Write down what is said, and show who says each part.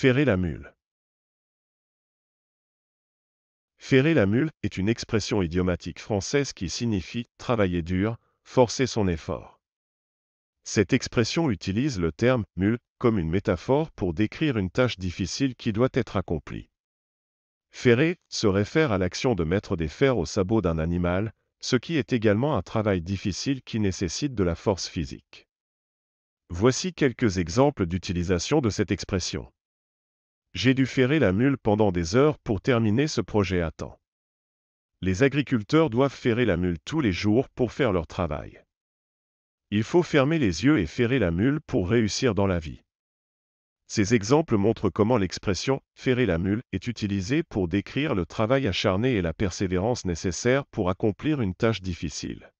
Speaker 1: Ferrer la mule. Ferrer la mule est une expression idiomatique française qui signifie travailler dur, forcer son effort. Cette expression utilise le terme mule comme une métaphore pour décrire une tâche difficile qui doit être accomplie. Ferrer se réfère à l'action de mettre des fers au sabot d'un animal, ce qui est également un travail difficile qui nécessite de la force physique. Voici quelques exemples d'utilisation de cette expression. J'ai dû ferrer la mule pendant des heures pour terminer ce projet à temps. Les agriculteurs doivent ferrer la mule tous les jours pour faire leur travail. Il faut fermer les yeux et ferrer la mule pour réussir dans la vie. Ces exemples montrent comment l'expression ferrer la mule est utilisée pour décrire le travail acharné et la persévérance nécessaire pour accomplir une tâche difficile.